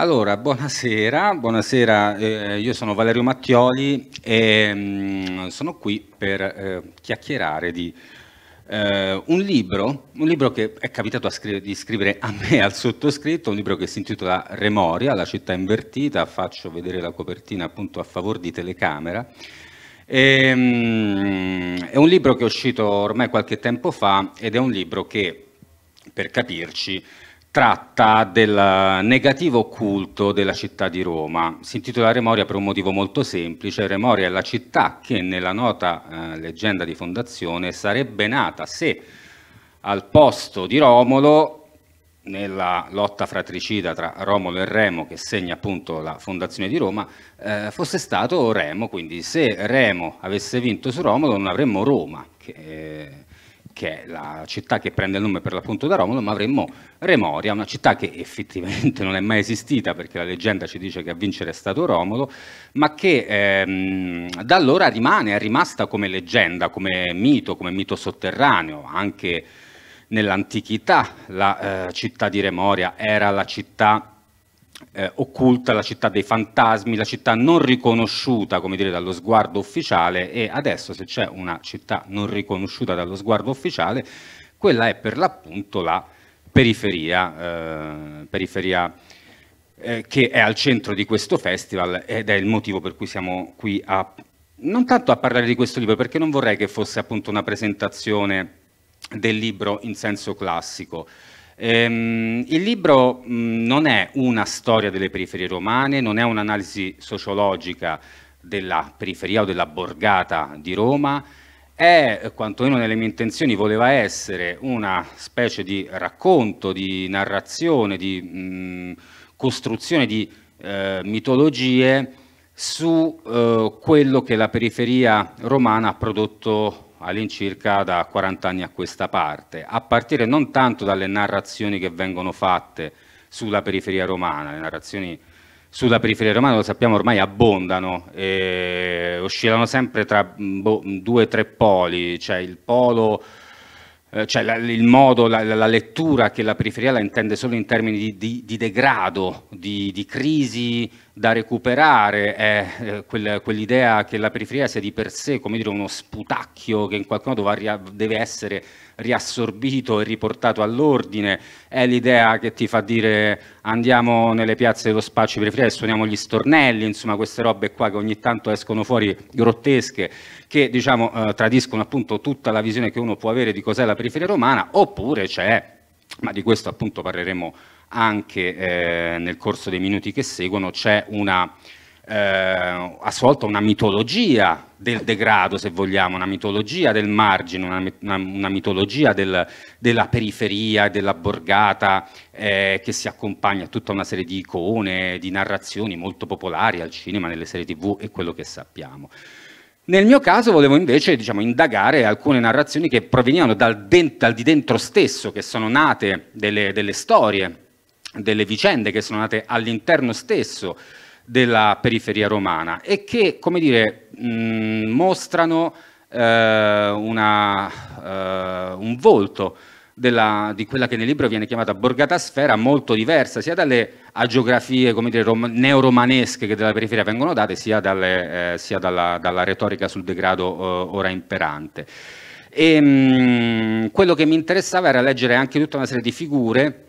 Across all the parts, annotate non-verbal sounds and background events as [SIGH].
Allora, buonasera, buonasera eh, io sono Valerio Mattioli e mh, mm, sono qui per eh, chiacchierare di eh, un libro, un libro che è capitato scri di scrivere a me, al sottoscritto, un libro che si intitola Remoria, la città invertita, faccio vedere la copertina appunto a favore di telecamera. E, mh, mm, è un libro che è uscito ormai qualche tempo fa ed è un libro che, per capirci, tratta del negativo occulto della città di Roma. Si intitola Remoria per un motivo molto semplice. Remoria è la città che nella nota eh, leggenda di fondazione sarebbe nata se al posto di Romolo nella lotta fratricida tra Romolo e Remo che segna appunto la fondazione di Roma eh, fosse stato Remo, quindi se Remo avesse vinto su Romolo non avremmo Roma che eh, che è la città che prende il nome per l'appunto da Romolo, ma avremmo Remoria, una città che effettivamente [LAUGHS] non è mai esistita perché la leggenda ci dice che a vincere è stato Romolo, ma che ehm, da allora rimane, è rimasta come leggenda, come mito, come mito sotterraneo, anche nell'antichità la eh, città di Remoria era la città eh, occulta, la città dei fantasmi, la città non riconosciuta, come dire, dallo sguardo ufficiale e adesso se c'è una città non riconosciuta dallo sguardo ufficiale, quella è per l'appunto la periferia, eh, periferia eh, che è al centro di questo festival ed è il motivo per cui siamo qui a non tanto a parlare di questo libro, perché non vorrei che fosse appunto una presentazione del libro in senso classico, Ehm, il libro mh, non è una storia delle periferie romane, non è un'analisi sociologica della periferia o della borgata di Roma, è, quantomeno nelle mie intenzioni, voleva essere una specie di racconto, di narrazione, di mh, costruzione di eh, mitologie su eh, quello che la periferia romana ha prodotto all'incirca da 40 anni a questa parte, a partire non tanto dalle narrazioni che vengono fatte sulla periferia romana, le narrazioni sulla periferia romana lo sappiamo ormai abbondano, oscillano sempre tra boh, due o tre poli, cioè il polo eh, cioè la, il modo, la, la, lettura che la periferia la intende solo in termini di, di, di degrado, di, di, crisi da recuperare, è eh, quel, quell'idea che la periferia sia di per sé come dire, uno sputacchio che in qualche modo va, deve essere riassorbito e riportato all'ordine, è l'idea che ti fa dire andiamo nelle piazze dello spazio periferia e suoniamo gli stornelli, insomma queste robe qua che ogni tanto escono fuori grottesche che diciamo, eh, tradiscono appunto tutta la visione che uno può avere di cos'è la periferia romana, oppure c'è, ma di questo appunto parleremo anche eh, nel corso dei minuti che seguono, c'è una eh, a sua volta una mitologia del degrado, se vogliamo, una mitologia del margine, una, una, una mitologia del, della periferia, della borgata eh, che si accompagna a tutta una serie di icone, di narrazioni molto popolari al cinema, nelle serie tv e quello che sappiamo. Nel mio caso volevo invece diciamo, indagare alcune narrazioni che provenivano dal, de- dal di dentro stesso, che sono nate delle, delle storie, delle vicende che sono nate all'interno stesso della periferia romana e che, come dire, mh, mm, mostrano eh, una, eh, un volto della, di quella che nel libro viene chiamata borgatasfera molto diversa sia dalle agiografie come dire, rom- neoromanesche che della periferia vengono date, sia, dalle, eh, sia dalla, dalla, retorica sul degrado eh, ora imperante. E, ehm, mh, quello che mi interessava era leggere anche tutta una serie di figure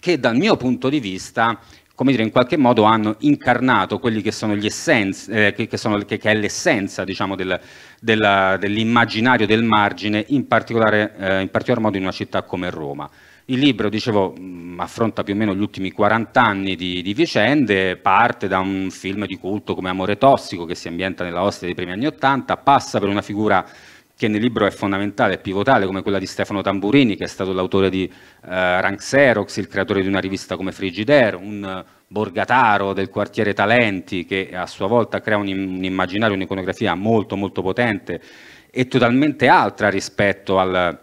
che dal mio punto di vista come dire, in qualche modo hanno incarnato quelli che sono gli essenze, eh, che, che, sono, che, che, è l'essenza diciamo, del, della, dell'immaginario del margine, in particolare, eh, in particolar modo in una città come Roma. Il libro, dicevo, mm, affronta più o meno gli ultimi 40 anni di, di, vicende, parte da un film di culto come Amore Tossico che si ambienta nella Ostia dei primi anni Ottanta, passa per una figura che nel libro è fondamentale, è pivotale, come quella di Stefano Tamburini, che è stato l'autore di eh, Rank Xerox, il creatore di una rivista come Frigidaire, un borgataro del quartiere Talenti, che a sua volta crea un, un immaginario, un'iconografia molto molto potente e totalmente altra rispetto al,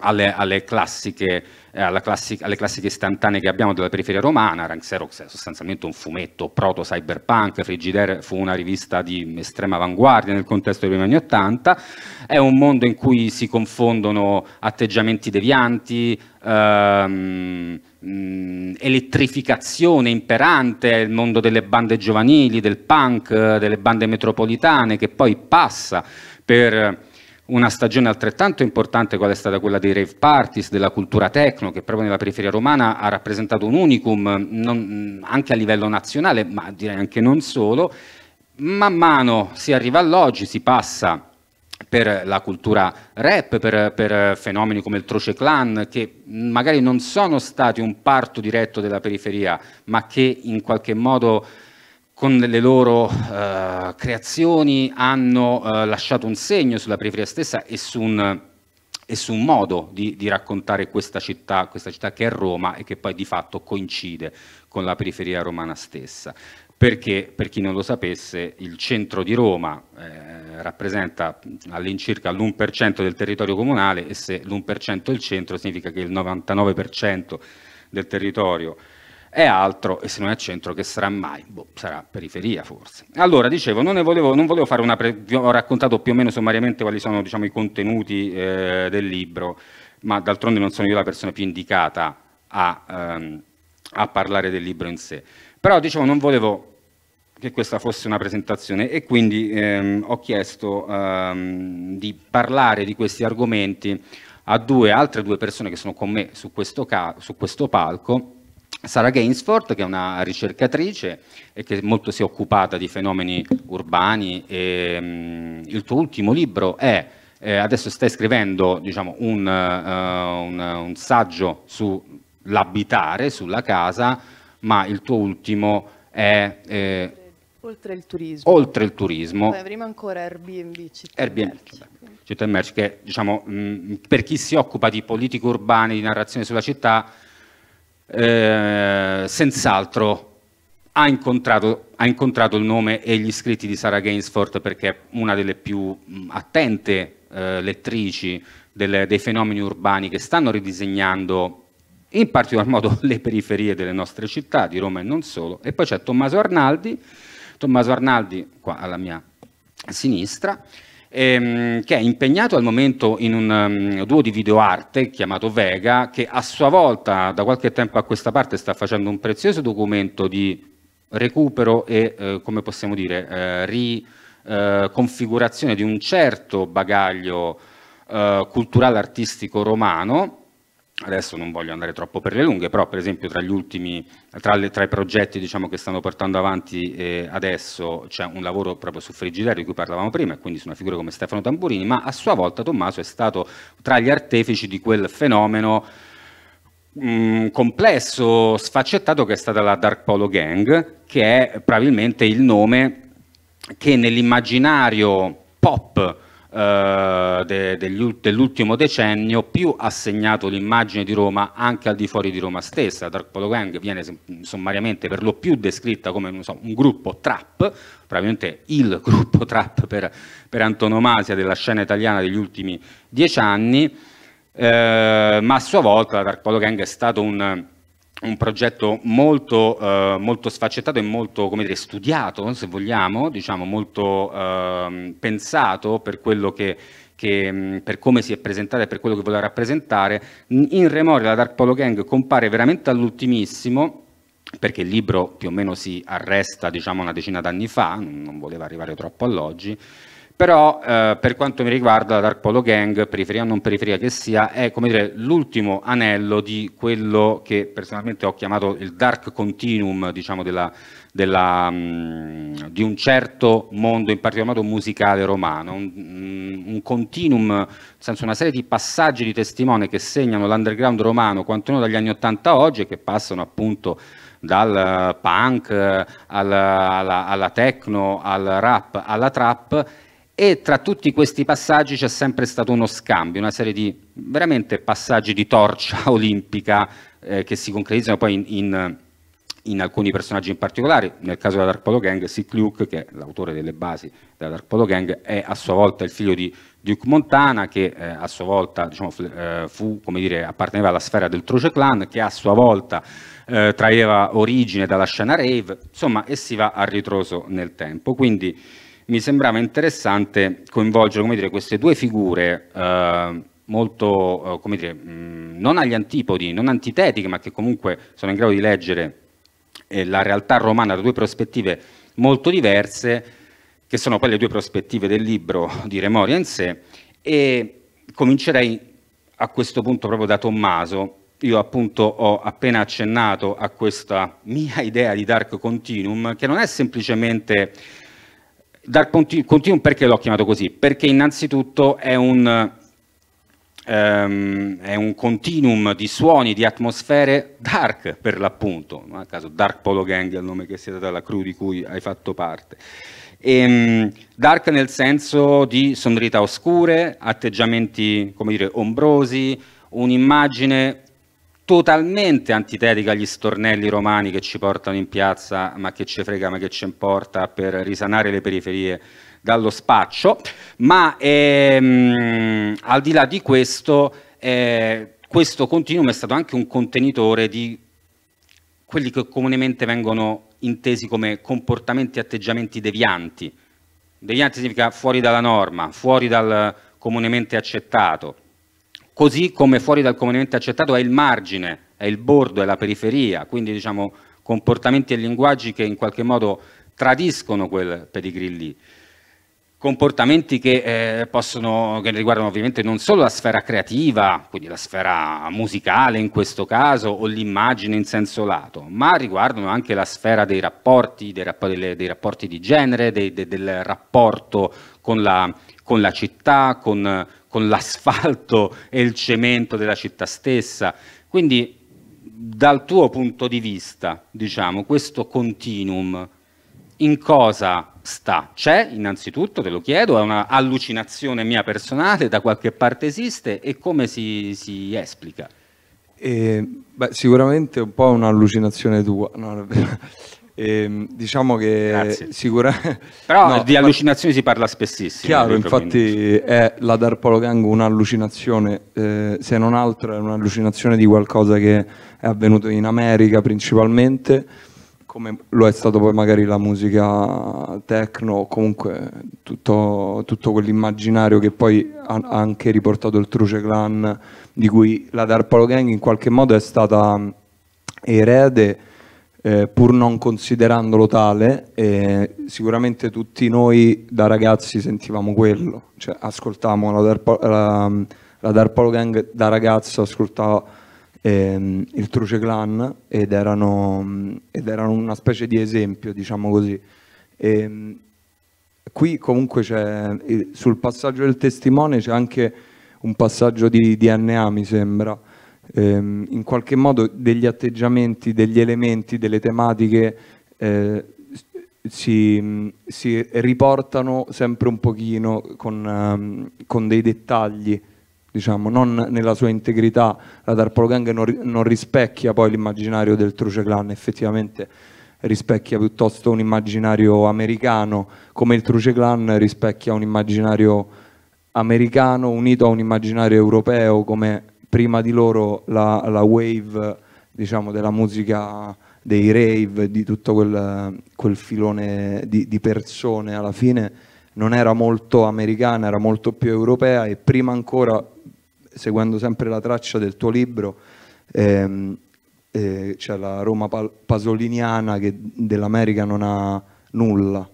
alle, alle, classiche, eh, classica, alle, classiche, istantanee che abbiamo della periferia romana, Rank Xerox è sostanzialmente un fumetto proto-cyberpunk, Frigidaire fu una rivista di estrema avanguardia nel contesto degli anni Ottanta, è un mondo in cui si confondono atteggiamenti devianti, ehm, mm, elettrificazione imperante, il mondo delle bande giovanili, del punk, eh, delle bande metropolitane che poi passa per una stagione altrettanto importante qual è stata quella dei rave parties, della cultura techno, che proprio nella periferia romana ha rappresentato un unicum non, anche a livello nazionale, ma direi anche non solo. Man mano si arriva all'oggi, si passa per la cultura rap, per, per, fenomeni come il Troce Clan, che magari non sono stati un parto diretto della periferia, ma che in qualche modo con le loro eh, creazioni hanno eh, lasciato un segno sulla periferia stessa e su un, e su un modo di, di raccontare questa città, questa città che è Roma e che poi di fatto coincide con la periferia romana stessa perché per chi non lo sapesse il centro di Roma eh, rappresenta all'incirca l'1% del territorio comunale e se l'1% è il centro significa che il 99% del territorio è altro e se non è centro che sarà mai? Boh, sarà periferia forse. Allora, dicevo, non, volevo, non volevo, fare una... Pre- ho raccontato più o meno sommariamente quali sono diciamo, i contenuti eh, del libro, ma d'altronde non sono io la persona più indicata a, ehm, a parlare del libro in sé. Però, dicevo, non volevo che questa fosse una presentazione e quindi ehm, ho chiesto ehm, di parlare di questi argomenti a due altre due persone che sono con me su questo, ca- su questo palco Sara Gainsford, che è una ricercatrice e che molto si è occupata di fenomeni urbani. E, um, il tuo ultimo libro è, eh, adesso stai scrivendo diciamo, un, uh, un, un saggio sull'abitare, sulla casa, ma il tuo ultimo è... Eh, oltre il turismo. Oltre il turismo. Poi avremo ancora Airbnb, città Airbnb, città merci, che diciamo, mh, mm, per chi si occupa di politiche urbane, di narrazione sulla città, eh, senz'altro ha incontrato, ha incontrato, il nome e gli scritti di Sarah Gainsford perché è una delle più mm, attente eh, lettrici delle, dei fenomeni urbani che stanno ridisegnando in particolar modo [LAUGHS] le periferie delle nostre città, di Roma e non solo. E poi c'è Tommaso Arnaldi, Tommaso Arnaldi qua alla mia sinistra, ehm, che è impegnato al momento in un um, duo di videoarte chiamato Vega, che a sua volta da qualche tempo a questa parte sta facendo un prezioso documento di recupero e, eh, come possiamo dire, eh, riconfigurazione eh, di un certo bagaglio eh, culturale artistico romano adesso non voglio andare troppo per le lunghe, però per esempio tra, ultimi, tra, le, tra i progetti diciamo, che stanno portando avanti eh, adesso c'è un lavoro proprio su Frigidaire di cui parlavamo prima, e quindi su una figura come Stefano Tamburini, ma a sua volta Tommaso è stato tra gli artefici di quel fenomeno mh, mm, complesso, sfaccettato che è stata la Dark Polo Gang, che è probabilmente il nome che nell'immaginario pop eh, de, degli, dell'ultimo decennio più ha segnato l'immagine di Roma anche al di fuori di Roma stessa. Dark Polo Gang viene sommariamente per lo più descritta come so, un gruppo trap, probabilmente il [LAUGHS] gruppo trap per, per antonomasia della scena italiana degli ultimi dieci anni, eh, ma a sua volta la Dark Polo Gang è stato un un progetto molto, eh, molto sfaccettato e molto dire, studiato, se vogliamo, diciamo, molto eh, pensato per quello che, che, mm, per come si è presentata e per quello che voleva rappresentare. In Remore la Dark Polo Gang compare veramente all'ultimissimo perché il libro più o meno si arresta diciamo una decina d'anni fa, non voleva arrivare troppo all'oggi, però eh, per quanto mi riguarda la Dark Polo Gang, periferia o non periferia che sia, è l'ultimo anello di quello che personalmente ho chiamato il dark continuum diciamo, della, della, mh, mm, di un certo mondo, in particolar modo musicale romano, un, mh, mm, un continuum, nel senso una serie di passaggi di testimone che segnano l'underground romano, quantomeno dagli anni 80 a oggi, e che passano appunto dal eh, punk eh, al, alla, alla techno, al rap, alla trap e tra tutti questi passaggi c'è sempre stato uno scambio, una serie di veramente passaggi di torcia [LAUGHS] olimpica eh, che si concretizzano poi in, in, in, alcuni personaggi in particolare, nel caso della Dark Polo Gang, Sid Luke, che è l'autore delle basi della Dark Polo Gang, è a sua volta il figlio di Duke Montana, che eh, a sua volta diciamo, eh, fu, come dire, apparteneva alla sfera del Troce Clan, che a sua volta eh, traeva origine dalla scena rave, insomma, e si va a ritroso nel tempo. Quindi mi sembrava interessante coinvolgere dire, queste due figure eh, molto, eh, come dire, mm, non agli antipodi, non antitetiche, ma che comunque sono in grado di leggere eh, la realtà romana da due prospettive molto diverse, che sono poi le due prospettive del libro di Remoria in sé, e comincerei a questo punto proprio da Tommaso. Io appunto ho appena accennato a questa mia [LAUGHS] idea di Dark Continuum, che non è semplicemente Dark Continuum perché l'ho chiamato così? Perché innanzitutto è un, um, è un, continuum di suoni, di atmosfere dark per l'appunto, non a caso Dark Polo Gang è il nome che si è dato alla crew di cui hai fatto parte. E, um, dark nel senso di sonorità oscure, atteggiamenti come dire, ombrosi, un'immagine totalmente antitetica agli stornelli romani che ci portano in piazza, ma che ci frega, ma che ci importa, per risanare le periferie dallo spaccio, ma ehm, al di là di questo, eh, questo continuum è stato anche un contenitore di quelli che comunemente vengono intesi come comportamenti e atteggiamenti devianti. Devianti significa fuori dalla norma, fuori dal comunemente accettato così come fuori dal comunemente accettato è il margine, è il bordo, è la periferia, quindi diciamo comportamenti e linguaggi che in qualche modo tradiscono quel pedigree lì. Comportamenti che, eh, possono, che riguardano ovviamente non solo la sfera creativa, quindi la sfera musicale in questo caso, o l'immagine in senso lato, ma riguardano anche la sfera dei rapporti, dei, rapp dei rapporti di genere, dei, de, del rapporto con la, con la città, con, con l'asfalto e il cemento della città stessa. Quindi dal tuo punto di vista, diciamo, questo continuum in cosa sta? C'è, innanzitutto, te lo chiedo, è una allucinazione mia personale, da qualche parte esiste e come si, si esplica? Eh, beh, sicuramente un po' un'allucinazione tua, no? E, ehm, diciamo che sicuramente però [LAUGHS] no, di allucinazioni ma... si parla spessissimo chiaro infatti è la Darpolo Gang un'allucinazione eh, se non altro è un'allucinazione di qualcosa che è avvenuto in America principalmente come lo è stato poi magari la musica techno o comunque tutto, tutto quell'immaginario che poi ha anche riportato il Truce Clan di cui la Darpolo Gang in qualche modo è stata ehm, erede eh, pur non considerandolo tale, eh, sicuramente tutti noi da ragazzi sentivamo quello, cioè, ascoltavamo la, Darpo, la, la Darpolo Gang da ragazzo, ascoltava ehm, il Truce Clan ed erano, ed erano, una specie di esempio, diciamo così. E, ehm, qui comunque c'è, sul passaggio del testimone c'è anche un passaggio di DNA, mi sembra, ehm, in qualche modo degli atteggiamenti, degli elementi, delle tematiche eh, si, si, riportano sempre un pochino con, um, con dei dettagli, diciamo, non nella sua integrità. La Darpolo Gang non, non rispecchia poi l'immaginario del Truce Clan, effettivamente rispecchia piuttosto un immaginario americano, come il Truce Clan rispecchia un immaginario americano unito a un immaginario europeo come prima di loro la, la wave diciamo, della musica dei rave, di tutto quel, quel filone di, di, persone alla fine non era molto americana, era molto più europea e prima ancora, seguendo sempre la traccia del tuo libro, ehm, eh, c'è la Roma pasoliniana che dell'America non ha nulla.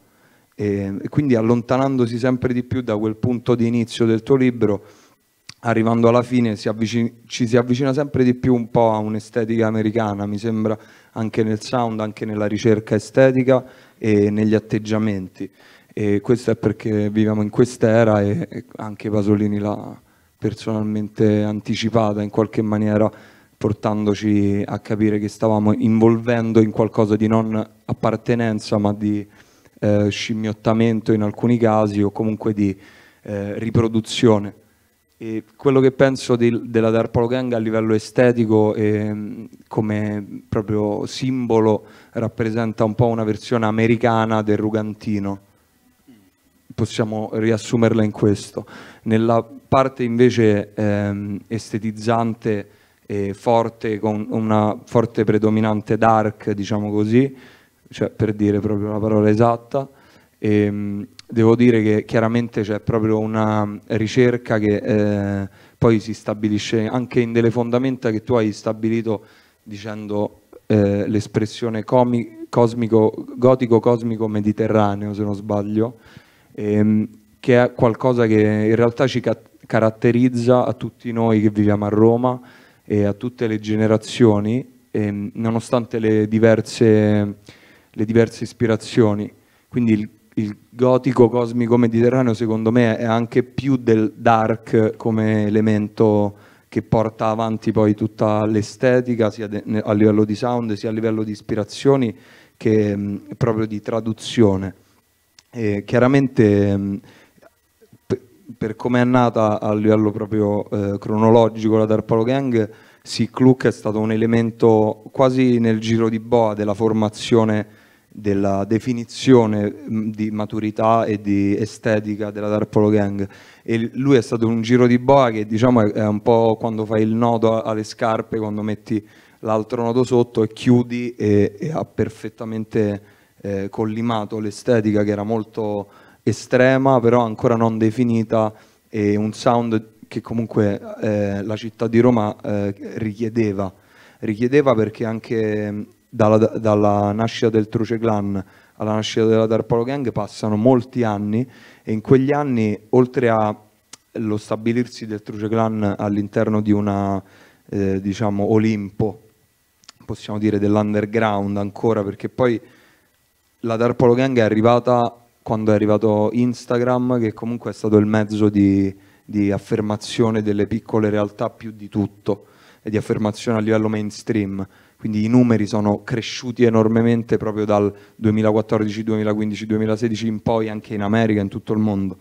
E, ehm, e quindi allontanandosi sempre di più da quel punto di inizio del tuo libro, arrivando alla fine si ci si avvicina sempre di più un po' a un'estetica americana, mi sembra anche nel sound, anche nella ricerca estetica e negli atteggiamenti. E questo è perché viviamo in quest'era e anche Pasolini l'ha personalmente anticipata in qualche maniera portandoci a capire che stavamo involvendo in qualcosa di non appartenenza ma di eh, scimmiottamento in alcuni casi o comunque di eh, riproduzione e quello che penso di, della Darpolo Gang a livello estetico eh, come proprio simbolo rappresenta un po' una versione americana del Rugantino possiamo riassumerla in questo nella parte invece eh, estetizzante e forte con una forte predominante dark diciamo così cioè per dire proprio la parola esatta e, ehm, devo dire che chiaramente c'è proprio una ricerca che eh, poi si stabilisce anche in delle fondamenta che tu hai stabilito dicendo eh, l'espressione cosmico, gotico cosmico mediterraneo, se non sbaglio, ehm, che è qualcosa che in realtà ci ca caratterizza a tutti noi che viviamo a Roma e a tutte le generazioni, ehm, nonostante le diverse, le diverse ispirazioni. Quindi il il gotico cosmico mediterraneo secondo me è anche più del dark come elemento che porta avanti poi tutta l'estetica sia a livello di sound sia a livello di ispirazioni che mh, mm, proprio di traduzione. E chiaramente mh, mm, per come è nata a livello proprio eh, cronologico la Darpalo Gang, Sick Look è stato un elemento quasi nel giro di boa della formazione della definizione mm, di maturità e di estetica della Tarpolo Gang e lui è stato un giro di boa che diciamo è un po' quando fai il nodo alle scarpe, quando metti l'altro nodo sotto e chiudi e, e ha perfettamente eh, collimato l'estetica che era molto estrema però ancora non definita e un sound che comunque eh, la città di Roma eh, richiedeva richiedeva perché anche dalla, dalla nascita del Truce Clan alla nascita della Darpolo Gang passano molti anni e in quegli anni, oltre allo stabilirsi del Truce Clan all'interno di una, eh, diciamo, Olimpo, possiamo dire dell'underground ancora, perché poi la Darpolo Gang è arrivata quando è arrivato Instagram, che comunque è stato il mezzo di, di affermazione delle piccole realtà più di tutto, e di affermazione a livello mainstream quindi i numeri sono cresciuti enormemente proprio dal 2014, 2015, 2016 in poi anche in America, in tutto il mondo,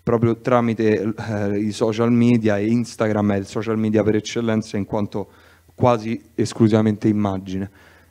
proprio tramite eh, i social media e Instagram è il social media per eccellenza in quanto quasi esclusivamente immagine.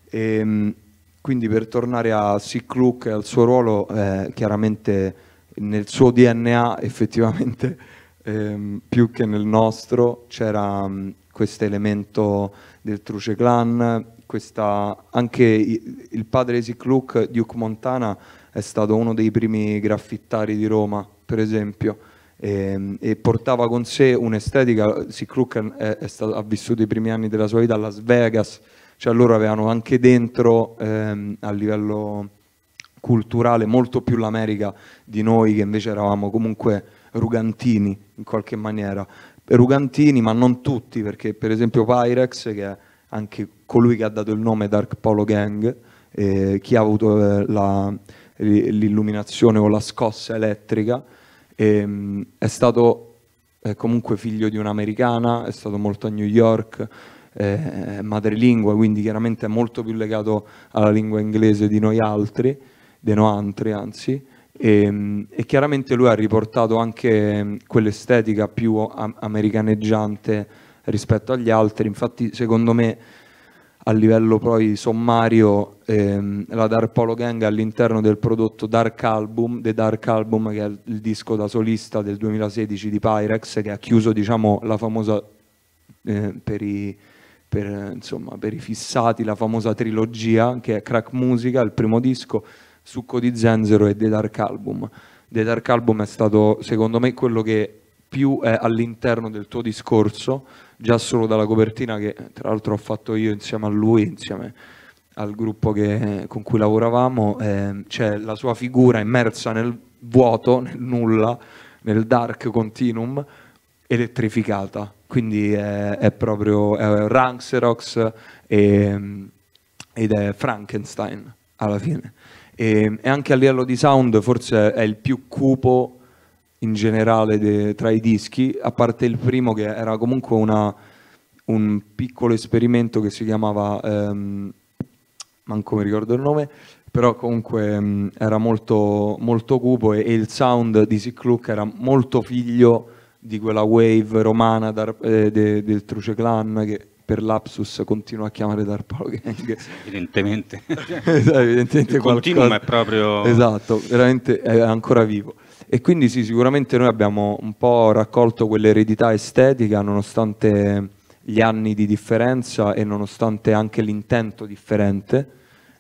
E, ehm, quindi per tornare a Sick Look e al suo ruolo, eh, chiaramente nel suo DNA effettivamente ehm, più che nel nostro c'era mm, questo elemento del Truce Clan, questa, anche il padre di Sick Duke Montana, è stato uno dei primi graffittari di Roma, per esempio, e, ehm, e portava con sé un'estetica, Sick ha vissuto i primi anni della sua vita a Las Vegas, cioè loro avevano anche dentro ehm, a livello culturale molto più l'America di noi che invece eravamo comunque rugantini in qualche maniera Rugantini, ma non tutti, perché per esempio Pyrex, che è anche colui che ha dato il nome Dark Polo Gang, eh, chi ha avuto eh, la, l'illuminazione o la scossa elettrica, ehm, è stato eh, comunque figlio di un'americana, è stato molto a New York, eh, madrelingua, quindi chiaramente è molto più legato alla lingua inglese di noi altri, di noi altri anzi, e, ehm, e, chiaramente lui ha riportato anche ehm, quell'estetica più americaneggiante rispetto agli altri. Infatti, secondo me, a livello poi sommario, ehm, la Dark Polo Gang all'interno del prodotto Dark Album, The Dark Album, che è il disco da solista del 2016 di Pyrex, che ha chiuso diciamo, la famosa eh, per i. Per, insomma, per i fissati, la famosa trilogia che è Crack Musica, il primo disco, Succo di Zenzero e The Dark Album. The Dark Album è stato, secondo me, quello che più è all'interno del tuo discorso, già solo dalla copertina che tra l'altro ho fatto io insieme a lui, insieme al gruppo che, con cui lavoravamo, eh, c'è la sua figura immersa nel vuoto, nel nulla, nel dark continuum, elettrificata. Quindi è, è proprio è Ranxerox e, ehm, ed è Frankenstein alla fine. E, e, anche a livello di sound forse è il più cupo in generale de, tra i dischi, a parte il primo che era comunque una, un piccolo esperimento che si chiamava, ehm, manco mi ricordo il nome, però comunque mh, ehm, era molto, molto cupo e, e il sound di Sick Look era molto figlio di quella wave romana dar, eh, de, del Truce Clan che per lapsus continua a chiamare Dar Paolo Gang. [LAUGHS] Evidentemente. [LAUGHS] esatto, evidentemente Il continuum è proprio... Esatto, veramente è ancora vivo. E quindi sì, sicuramente noi abbiamo un po' raccolto quell'eredità estetica nonostante gli anni di differenza e nonostante anche l'intento differente.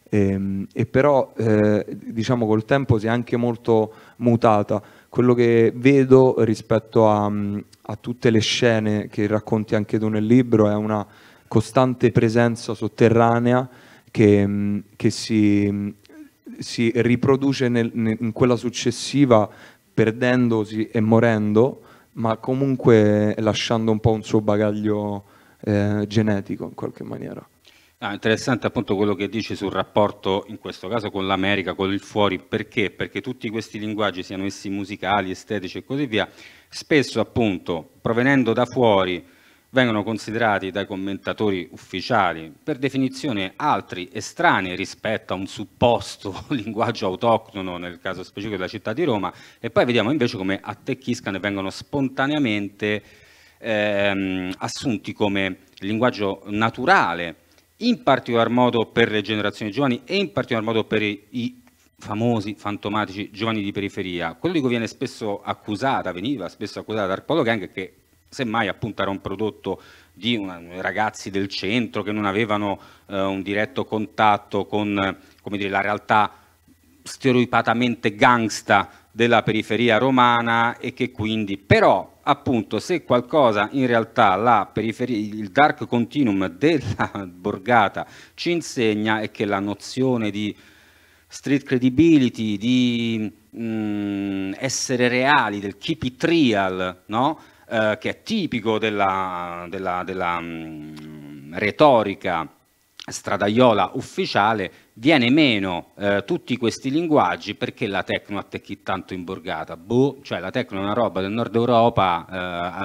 E, ehm, e però eh, diciamo col tempo si è anche molto mutata quello che vedo rispetto a, mm, a, tutte le scene che racconti anche tu nel libro è una costante presenza sotterranea che, mm, che si, mm, si, riproduce nel, in quella successiva perdendosi e morendo, ma comunque lasciando un po' un suo bagaglio eh, genetico in qualche maniera. Ah, interessante appunto quello che dici sul rapporto in questo caso con l'America, con il fuori, perché? Perché tutti questi linguaggi, siano essi musicali, estetici e così via, spesso appunto provenendo da fuori vengono considerati dai commentatori ufficiali per definizione altri estranei rispetto a un supposto [LAUGHS] linguaggio autoctono, nel caso specifico della città di Roma, e poi vediamo invece come attecchiscano e vengono spontaneamente ehm, assunti come linguaggio naturale in particolar modo per le generazioni giovani e in particolar modo per i, i famosi fantomatici giovani di periferia. Quello di cui viene spesso accusata, veniva spesso accusata da Arpolo Gang, che semmai appunto era un prodotto di una, ragazzi del centro che non avevano eh, un diretto contatto con dire, la realtà stereotipatamente gangsta della periferia romana e che quindi però appunto se qualcosa in realtà il dark continuum della [LAUGHS] borgata ci insegna è che la nozione di street credibility, di mh, mm, essere reali, del keep it real, no? eh, che è tipico della, della, della mh, mm, retorica stradaiola ufficiale, viene meno eh, tutti questi linguaggi perché la Tecno chi tanto imborgata. Boh, cioè la Tecno è una roba del nord Europa, eh,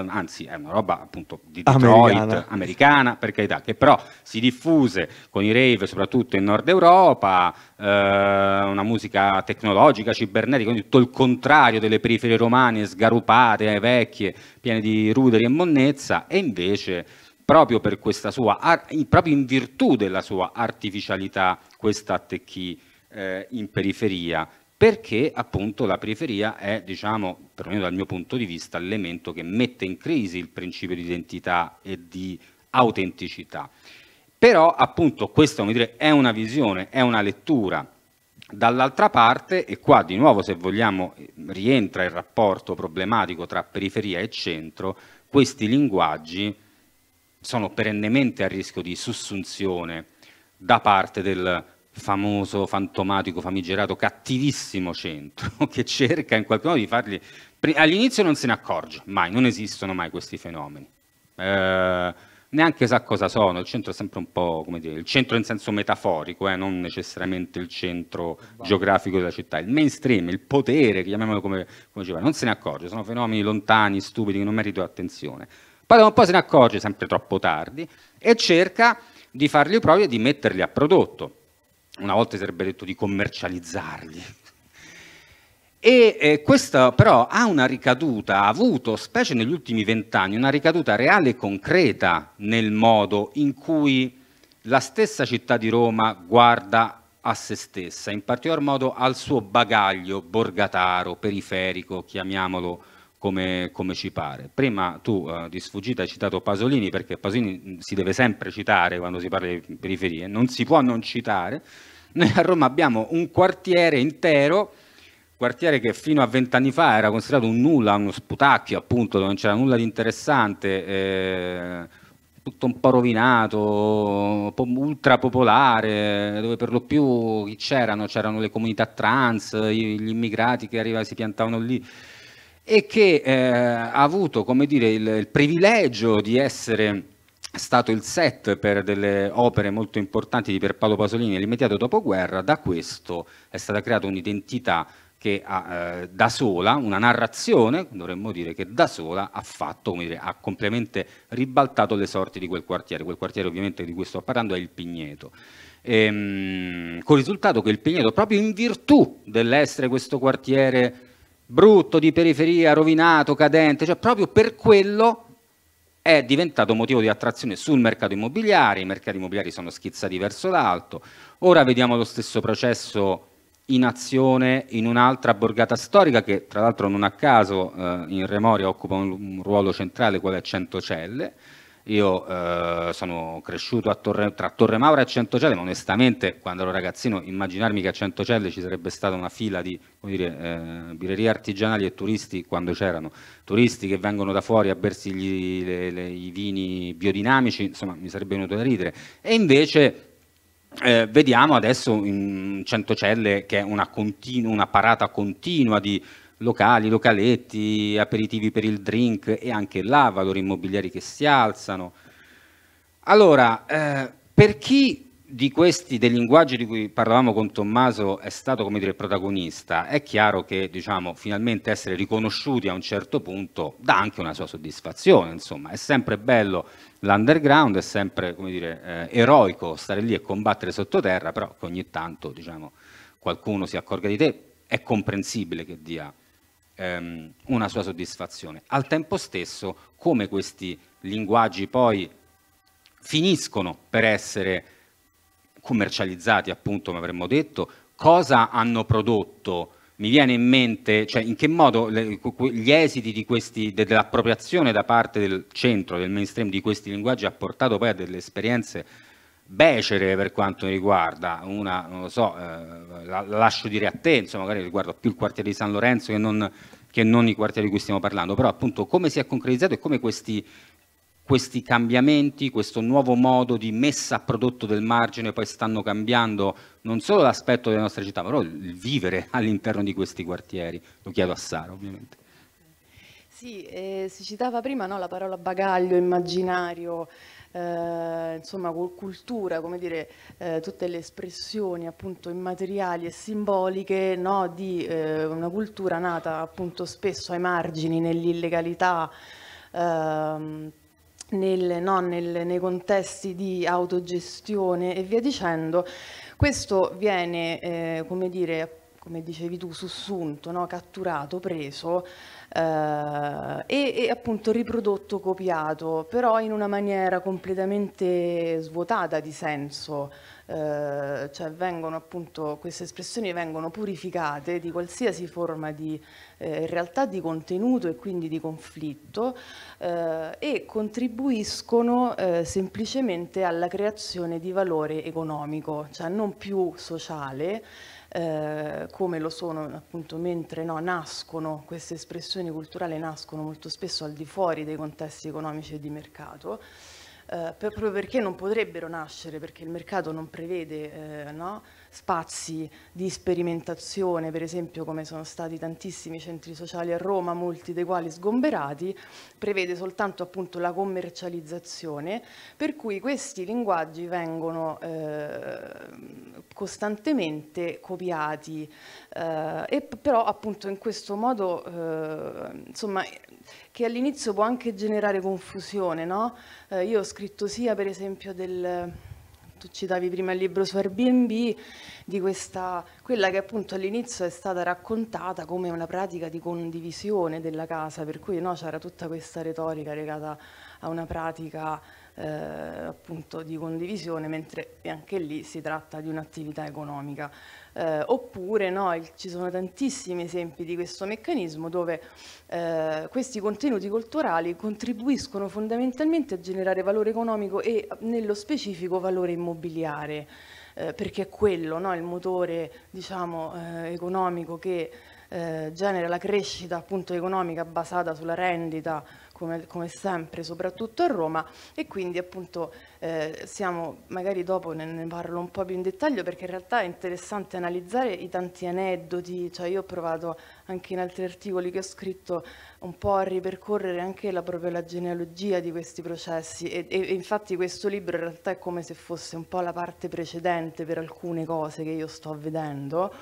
anzi è una roba appunto di Detroit, americana. americana. per carità, che però si diffuse con i rave soprattutto in nord Europa, eh, una musica tecnologica, cibernetica, quindi tutto il contrario delle periferie romane sgarupate, vecchie, piene di ruderi e monnezza, e invece proprio, sua, proprio in virtù della sua artificialità questa attecchi eh, in periferia, perché appunto la periferia è, diciamo, perlomeno dal mio punto di vista, l'elemento che mette in crisi il principio di identità e di autenticità. Però appunto questa dire, è una visione, è una lettura. Dall'altra parte, e qua di nuovo se vogliamo rientra il rapporto problematico tra periferia e centro, questi linguaggi sono perennemente a rischio di sussunzione da parte del famoso, fantomatico, famigerato, cattivissimo centro [LAUGHS] che cerca in qualche modo di farli... All'inizio non se ne accorge, mai, non esistono mai questi fenomeni. Eh, neanche sa cosa sono, il centro è sempre un po', come dire, il centro in senso metaforico, eh, non necessariamente il centro geografico della città, il mainstream, il potere, chiamiamolo come, come diceva, non se ne accorge, sono fenomeni lontani, stupidi, che non meritano attenzione. Poi dopo un po' se ne accorge, sempre troppo tardi, e cerca di farli propri e di metterli a prodotto. Una volta sarebbe detto di commercializzarli. E eh, questo però ha una ricaduta, ha avuto, specie negli ultimi vent'anni, una ricaduta reale e concreta nel modo in cui la stessa città di Roma guarda a se stessa, in particolar modo al suo bagaglio borgataro, periferico, chiamiamolo come, come ci pare. Prima tu eh, di sfuggita hai citato Pasolini, perché Pasolini mm, si deve sempre citare quando si parla di periferie, non si può non citare. Noi a Roma abbiamo un quartiere intero quartiere che fino a vent'anni fa era considerato un nulla, uno sputacchio appunto, dove non c'era nulla di interessante, eh, tutto un po' rovinato, ultra popolare, dove per lo più chi c'erano? C'erano le comunità trans, gli immigrati che arrivavano si piantavano lì e che eh, ha avuto come dire, il, il privilegio di essere stato il set per delle opere molto importanti di Pierpaolo Pasolini nell'immediato dopoguerra, da questo è stata creata un'identità che ha, eh, da sola, una narrazione, dovremmo dire che da sola ha fatto, come dire, ha completamente ribaltato le sorti di quel quartiere. Quel quartiere ovviamente di cui sto parlando è il Pigneto. Ehm, con il risultato che il Pigneto, proprio in virtù dell'essere questo quartiere brutto, di periferia, rovinato, cadente, cioè proprio per quello è diventato motivo di attrazione sul mercato immobiliare, i mercati immobiliari sono schizzati verso l'alto, ora vediamo lo stesso processo in azione in un'altra borgata storica che tra l'altro non a caso eh, in Remoria occupa un, un ruolo centrale, quella è Centocelle, io eh, sono cresciuto a Torre, tra Torre Maura e Centocelle, ma onestamente quando ero ragazzino immaginarmi che a Centocelle ci sarebbe stata una fila di dire, eh, birrerie artigianali e turisti quando c'erano, turisti che vengono da fuori a bersi gli, le, le, i vini biodinamici, insomma mi sarebbe venuto da ridere. E invece eh, vediamo adesso in Centocelle che è una, continu- una parata continua di locali, localetti, aperitivi per il drink e anche là valori immobiliari che si alzano. Allora, eh, per chi di questi, dei linguaggi di cui parlavamo con Tommaso è stato come dire il protagonista, è chiaro che diciamo, finalmente essere riconosciuti a un certo punto dà anche una sua soddisfazione, insomma è sempre bello l'underground, è sempre come dire, eh, eroico stare lì e combattere sottoterra, però che ogni tanto diciamo, qualcuno si accorga di te, è comprensibile che dia ehm, una sua soddisfazione. Al tempo stesso, come questi linguaggi poi finiscono per essere commercializzati, appunto, come avremmo detto, cosa hanno prodotto mi viene in mente, cioè in che modo le, gli esiti di questi, dell'appropriazione da parte del centro, del mainstream di questi linguaggi ha portato poi a delle esperienze becere per quanto mi riguarda, una, non lo so, eh, la, lascio dire a te, insomma, magari riguardo più il quartiere di San Lorenzo che non, che non i quartieri di cui stiamo parlando, però appunto come si è concretizzato e come questi, questi cambiamenti, questo nuovo modo di messa a prodotto del margine poi stanno cambiando non solo l'aspetto delle nostre città, ma proprio il vivere [LAUGHS] all'interno di questi quartieri, lo chiedo a Sara ovviamente. Sì, eh, si citava prima no, la parola bagaglio immaginario, eh, insomma, cultura, come dire, eh, tutte le espressioni appunto immateriali e simboliche no, di eh, una cultura nata appunto spesso ai margini, nell'illegalità, ehm, nel, no, nel, nei contesti di autogestione e via dicendo. Questo viene, eh, come dire, come dicevi tu, sussunto, no, catturato, preso eh, e, e, appunto riprodotto, copiato, però in una maniera completamente svuotata di senso, eh, cioè vengono appunto, queste espressioni vengono purificate di qualsiasi forma di eh, in realtà di contenuto e quindi di conflitto eh, e contribuiscono eh, semplicemente alla creazione di valore economico, cioè non più sociale, eh, come lo sono appunto mentre no, nascono, queste espressioni culturali nascono molto spesso al di fuori dei contesti economici e di mercato, eh, proprio perché non potrebbero nascere, perché il mercato non prevede eh, no, spazi di sperimentazione, per esempio come sono stati tantissimi centri sociali a Roma, molti dei quali sgomberati, prevede soltanto appunto la commercializzazione, per cui questi linguaggi vengono eh, costantemente copiati eh, e però appunto in questo modo eh, insomma che all'inizio può anche generare confusione, no? Eh, io ho scritto sia per esempio del tu citavi prima il libro su Airbnb, di questa, quella che appunto all'inizio è stata raccontata come una pratica di condivisione della casa, per cui no, c'era tutta questa retorica legata a una pratica eh, appunto di condivisione, mentre anche lì si tratta di un'attività economica. Eh, oppure no, il, ci sono tantissimi esempi di questo meccanismo dove eh, questi contenuti culturali contribuiscono fondamentalmente a generare valore economico e nello specifico valore immobiliare, eh, perché è quello no, il motore diciamo, eh, economico che eh, genera la crescita appunto economica basata sulla rendita come, come sempre, soprattutto a Roma e quindi appunto eh, siamo, magari dopo ne, ne, parlo un po' più in dettaglio perché in realtà è interessante analizzare i tanti aneddoti, cioè io ho provato anche in altri articoli che ho scritto un po' a ripercorrere anche la, proprio la genealogia di questi processi e, e, e infatti questo libro in realtà è come se fosse un po' la parte precedente per alcune cose che io sto vedendo,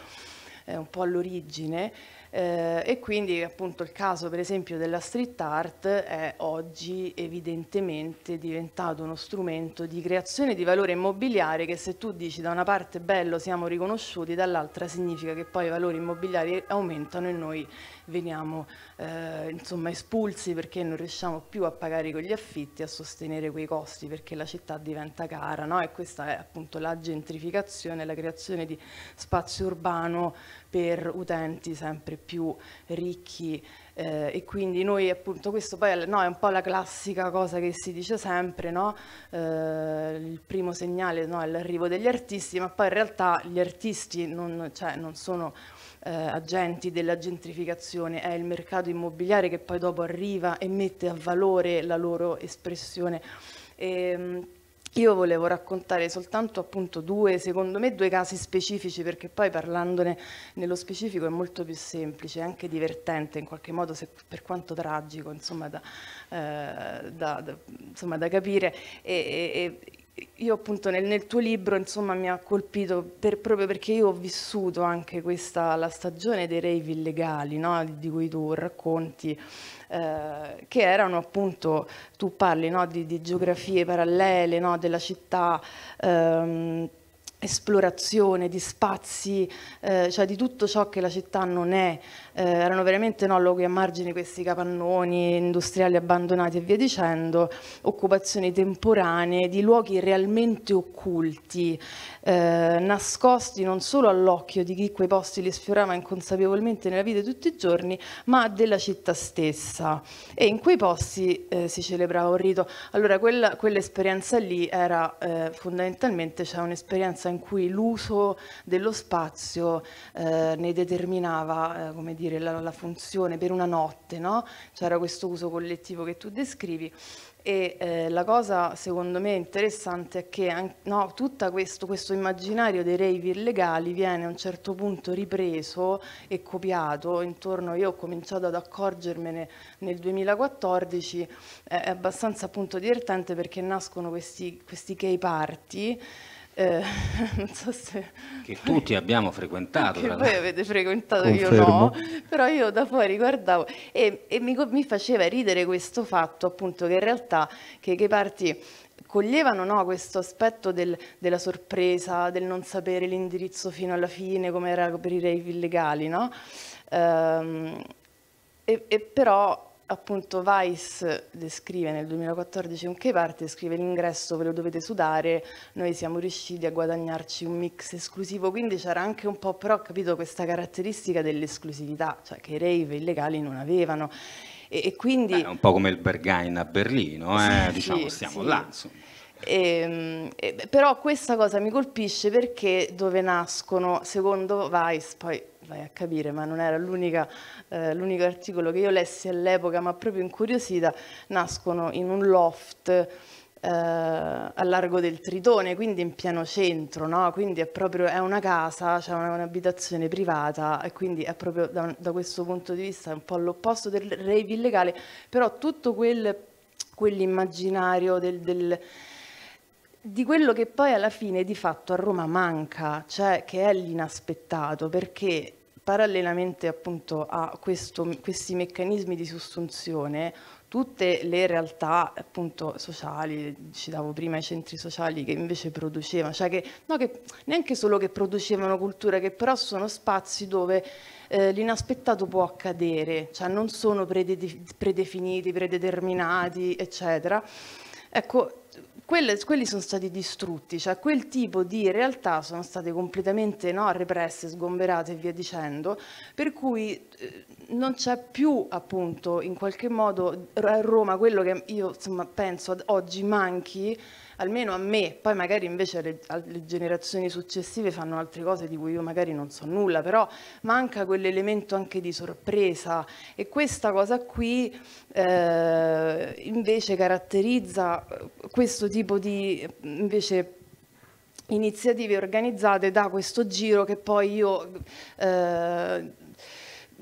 è un po' all'origine eh, e quindi appunto il caso per esempio della street art è oggi evidentemente diventato uno strumento di creazione di valore immobiliare che se tu dici da una parte bello siamo riconosciuti, dall'altra significa che poi i valori immobiliari aumentano e noi veniamo eh, insomma, espulsi perché non riusciamo più a pagare quegli affitti, a sostenere quei costi perché la città diventa cara no? e questa è appunto la gentrificazione, la creazione di spazio urbano per utenti sempre più ricchi eh, e quindi noi appunto questo poi è, no, è un po' la classica cosa che si dice sempre, no? eh, il primo segnale no, è l'arrivo degli artisti, ma poi in realtà gli artisti non, cioè, non sono eh, agenti della gentrificazione, è il mercato immobiliare che poi dopo arriva e mette a valore la loro espressione. E, ehm, io volevo raccontare soltanto appunto due, secondo me due casi specifici perché poi parlandone nello specifico è molto più semplice, anche divertente in qualche modo, se, per quanto tragico insomma da, eh, da, da, insomma, da capire. e, e io appunto nel, nel tuo libro insomma, mi ha colpito per, proprio perché io ho vissuto anche questa, la stagione dei rave illegali no? di cui tu racconti, eh, che erano appunto, tu parli no? di, di, geografie parallele, no? della città... Ehm, esplorazione, di spazi, eh, cioè di tutto ciò che la città non è. Eh, erano veramente no, luoghi a margine questi capannoni industriali abbandonati e via dicendo, occupazioni temporanee di luoghi realmente occulti eh, nascosti non solo all'occhio di chi quei posti li sfiorava inconsapevolmente nella vita di tutti i giorni, ma della città stessa. E in quei posti eh, si celebrava un rito. Allora quella, quell'esperienza lì era eh, fondamentalmente cioè un'esperienza in cui l'uso dello spazio eh, ne determinava eh, come dire, la, la funzione per una notte, no? c'era questo uso collettivo che tu descrivi. E eh, la cosa secondo me interessante è che no, tutto questo, questo, immaginario dei rave illegali viene a un certo punto ripreso e copiato intorno, io ho cominciato ad accorgermene nel 2014, eh, è abbastanza appunto divertente perché nascono questi, questi gay party eh, [LAUGHS] non so se... Che tutti abbiamo frequentato. Che voi avete frequentato, Confermo. io no, però io da fuori guardavo e, e mi, mi, faceva ridere questo fatto appunto che in realtà che, che parti coglievano no, questo aspetto del, della sorpresa, del non sapere l'indirizzo fino alla fine, come era per i rave illegali, no? Ehm, e, e però appunto Weiss descrive nel 2014 un che parte, scrive l'ingresso ve lo dovete sudare, noi siamo riusciti a guadagnarci un mix esclusivo, quindi c'era anche un po' però capito questa caratteristica dell'esclusività, cioè che i rave illegali non avevano. E, e quindi... Beh, un po' come il Berghain a Berlino, eh? sì, diciamo, stiamo sì. là. E, ehm, e, però questa cosa mi colpisce perché dove nascono, secondo Weiss, poi vai a capire, ma non era eh, l'unico eh, articolo che io lessi all'epoca, ma proprio incuriosita, nascono in un loft eh, a largo del Tritone, quindi in piano centro, no? quindi è proprio è una casa, c'è cioè un'abitazione privata e quindi è proprio da, da questo punto di vista un po' all'opposto del rave illegale, però tutto quel, quell'immaginario del, del di quello che poi alla fine di fatto a Roma manca, cioè che è l'inaspettato, perché parallelamente appunto a questo, questi meccanismi di sussunzione, tutte le realtà appunto sociali, citavo prima i centri sociali che invece producevano, cioè che, no, che neanche solo che producevano cultura, che però sono spazi dove eh, l'inaspettato può accadere, cioè non sono predefiniti, predeterminati, eccetera. Ecco, quelle, quelli sono stati distrutti, cioè quel tipo di realtà sono state completamente no, represse, sgomberate e via dicendo, per cui eh, non c'è più appunto in qualche modo a Roma quello che io insomma, penso ad oggi manchi almeno a me, poi magari invece le, le generazioni successive fanno altre cose di cui io magari non so nulla, però manca quell'elemento anche di sorpresa e questa cosa qui eh, invece caratterizza eh, questo tipo di invece iniziative organizzate da questo giro che poi io eh,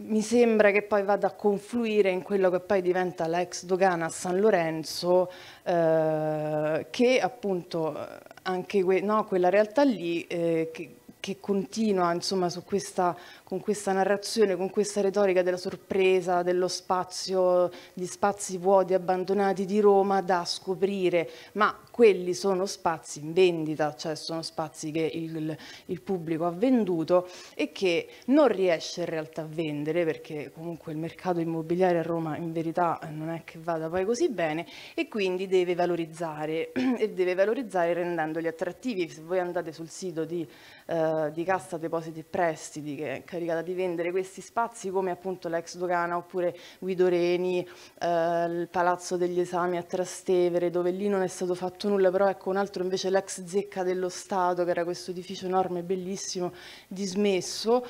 mi sembra che poi vada a confluire in quello che poi diventa l'ex dogana a San Lorenzo, eh, che appunto eh, anche que no, quella realtà lì eh, che che continua insomma, questa, con questa narrazione, con questa retorica della sorpresa, dello spazio, gli spazi vuoti abbandonati di Roma da scoprire, ma quelli sono spazi in vendita, cioè sono spazi che il, il pubblico ha venduto e che non riesce in realtà a vendere perché comunque il mercato immobiliare a Roma in verità non è che vada poi così bene e quindi deve valorizzare [CLEARS THROAT] e deve valorizzare rendendoli attrattivi. Se voi andate sul sito di eh, di Cassa Depositi e Prestiti che è incaricata di vendere questi spazi come appunto l'ex Dogana oppure Guido Reni, eh, il Palazzo degli Esami a Trastevere dove lì non è stato fatto nulla, però ecco un altro invece l'ex Zecca dello Stato che era questo edificio enorme e bellissimo dismesso.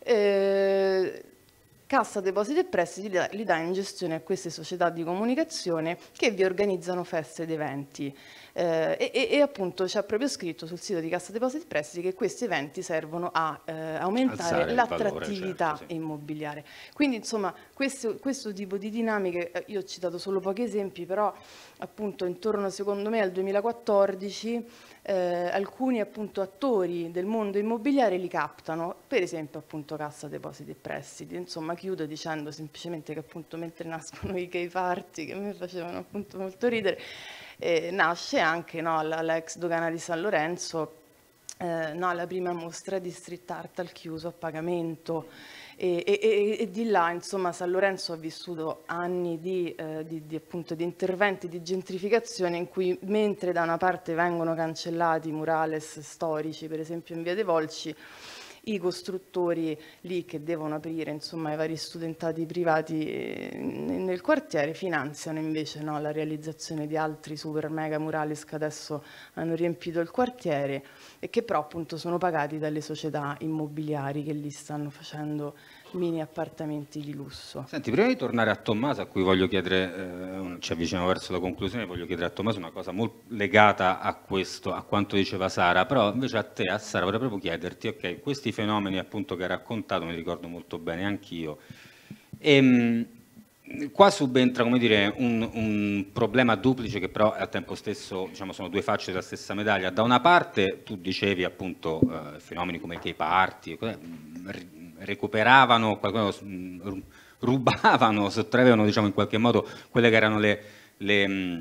Eh, Cassa Depositi e Prestiti li dà, in gestione a queste società di comunicazione che vi organizzano feste ed eventi. Eh, e, e, appunto c'è proprio scritto sul sito di Cassa Depositi e Prestiti che questi eventi servono a eh, aumentare l'attrattività certo, sì. immobiliare. Quindi insomma questo, questo, tipo di dinamiche, eh, io ho citato solo pochi esempi, però appunto intorno secondo me al 2014 eh, alcuni appunto, attori del mondo immobiliare li captano, per esempio appunto Cassa Depositi e Prestiti. Insomma chiudo dicendo semplicemente che appunto mentre nascono [LAUGHS] i gay party, che mi facevano appunto molto ridere, eh, nasce anche no, l'ex dogana di San Lorenzo, eh, no, la prima mostra di street art al chiuso a pagamento. E, e, e, di là, insomma, San Lorenzo ha vissuto anni di, eh, di, di, appunto, di, interventi di gentrificazione in cui, mentre da una parte vengono cancellati murales storici, per esempio in via De Volci, i costruttori lì che devono aprire insomma, i vari studentati privati eh, nel quartiere finanziano invece no, la realizzazione di altri super mega murales che adesso hanno riempito il quartiere e che però appunto sono pagati dalle società immobiliari che lì stanno facendo mini appartamenti di lusso. Senti, prima di tornare a Tommaso, a cui voglio chiedere, eh, ci avviciniamo verso la conclusione, voglio chiedere a Tommaso una cosa molto legata a questo, a quanto diceva Sara, però invece a te, a Sara, vorrei proprio chiederti, ok, questi fenomeni appunto che hai raccontato, mi ricordo molto bene anch'io, ehm, qua subentra come dire, un, un, problema duplice che però al tempo stesso diciamo, sono due facce della stessa medaglia. Da una parte tu dicevi appunto eh, fenomeni come i party, recuperavano, mm, rubavano, [LAUGHS] sottraevano diciamo, in qualche modo quelle che erano le, le, mm,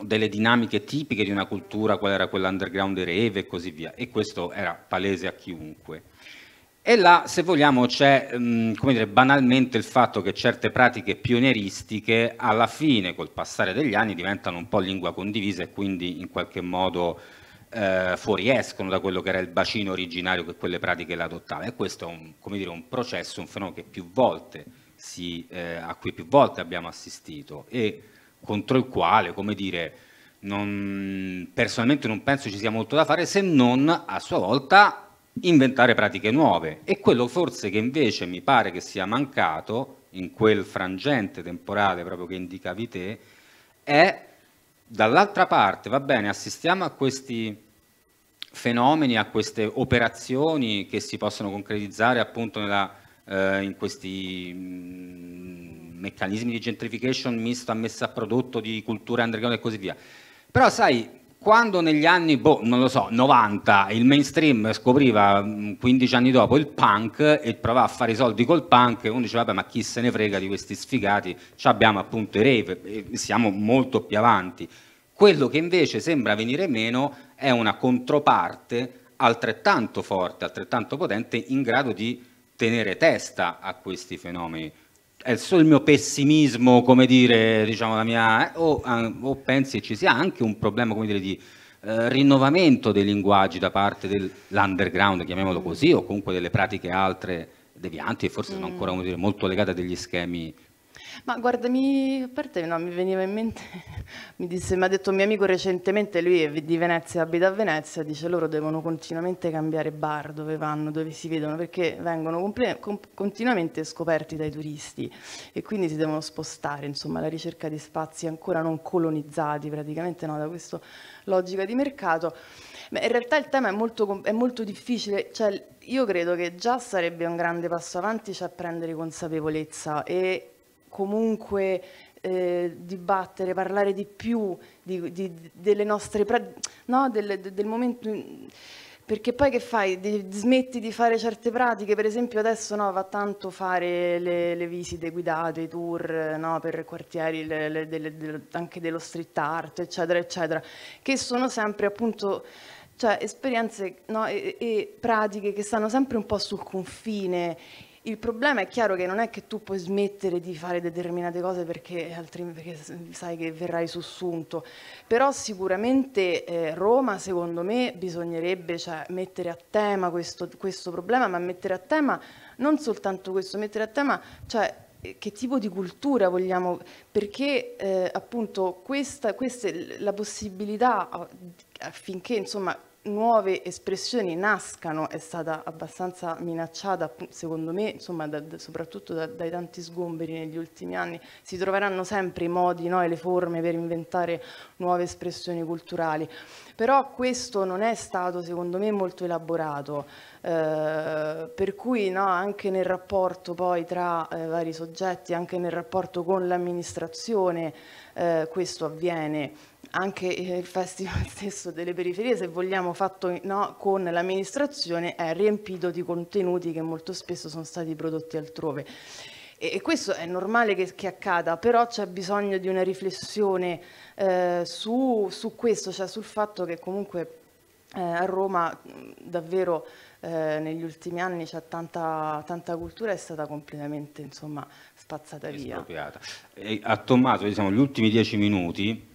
delle dinamiche tipiche di una cultura, qual era quella underground dei rave e così via. E questo era palese a chiunque. E là, se vogliamo, c'è mm, dire, banalmente il fatto che certe pratiche pionieristiche alla fine, col passare degli anni, diventano un po' lingua condivisa e quindi in qualche modo eh, fuoriescono da quello che era il bacino originario che quelle pratiche le adottavano. E questo è un, dire, un processo, un fenomeno si, eh, a cui più volte abbiamo assistito e contro il quale, come dire, non, personalmente non penso ci sia molto da fare se non a sua volta inventare pratiche nuove e quello forse che invece mi pare che sia mancato in quel frangente temporale proprio che indicavi te è Dall'altra parte, va bene, assistiamo a questi fenomeni, a queste operazioni che si possono concretizzare appunto nella, eh, in questi mh, mm, meccanismi di gentrification misto a messa a prodotto di culture underground e così via. Però sai, quando negli anni, boh, non lo so, 90 il mainstream scopriva 15 mm, anni dopo il punk e provava a fare i soldi col punk uno diceva vabbè ma chi se ne frega di questi sfigati, Ci abbiamo appunto i rave e siamo molto più avanti. Quello che invece sembra venire meno è una controparte altrettanto forte, altrettanto potente in grado di tenere testa a questi fenomeni è solo il mio pessimismo, come dire, diciamo la mia, eh, o, ah, o, pensi ci sia anche un problema, come dire, di eh, rinnovamento dei linguaggi da parte dell'underground, chiamiamolo così, o comunque delle pratiche altre devianti e forse mm. sono ancora dire, molto legate a degli schemi ma guardami, a parte no, mi veniva in mente, [LAUGHS] mi, disse, mi ha detto un mio amico recentemente, lui è di Venezia, abita a Venezia, dice loro devono continuamente cambiare bar dove vanno, dove si vedono, perché vengono continuamente scoperti dai turisti e quindi si devono spostare, insomma, alla ricerca di spazi ancora non colonizzati praticamente no, da questa logica di mercato. Ma in realtà il tema è molto, è molto difficile, cioè, io credo che già sarebbe un grande passo avanti cioè prendere consapevolezza e comunque eh, dibattere, parlare di più di, di, delle nostre no, del, del, momento perché poi che fai? Di, smetti di fare certe pratiche, per esempio adesso no, va tanto fare le, le, visite guidate, i tour no, per quartieri le, le, delle, anche dello street art, eccetera, eccetera, che sono sempre appunto cioè esperienze no, e, e, pratiche che stanno sempre un po' sul confine il problema è chiaro che non è che tu puoi smettere di fare determinate cose perché, perché sai che verrai sussunto, però sicuramente eh, Roma secondo me bisognerebbe cioè, mettere a tema questo, questo, problema, ma mettere a tema non soltanto questo, mettere a tema cioè, eh, che tipo di cultura vogliamo, perché eh, appunto questa, questa, è la possibilità affinché insomma nuove espressioni nascano è stata abbastanza minacciata, secondo me, insomma, da, soprattutto da, dai tanti sgomberi negli ultimi anni. Si troveranno sempre i modi no, e le forme per inventare nuove espressioni culturali. Però questo non è stato, secondo me, molto elaborato, eh, per cui no, anche nel rapporto poi tra eh, vari soggetti, anche nel rapporto con l'amministrazione, eh, questo avviene anche eh, il festival [LAUGHS] stesso delle periferie, se vogliamo, fatto no, con l'amministrazione, è riempito di contenuti che molto spesso sono stati prodotti altrove. E, questo è normale che, che accada, però c'è bisogno di una riflessione eh, su, su, questo, cioè sul fatto che comunque eh, a Roma davvero eh, negli ultimi anni c'è tanta, tanta cultura è stata completamente insomma, spazzata via. E a Tommaso diciamo, gli ultimi dieci minuti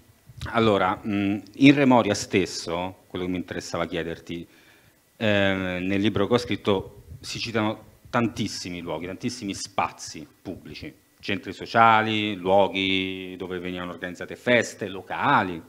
allora, in Remoria stesso, quello che mi interessava chiederti, eh, nel libro che ho scritto si citano tantissimi luoghi, tantissimi spazi pubblici, centri sociali, luoghi dove venivano organizzate feste, locali.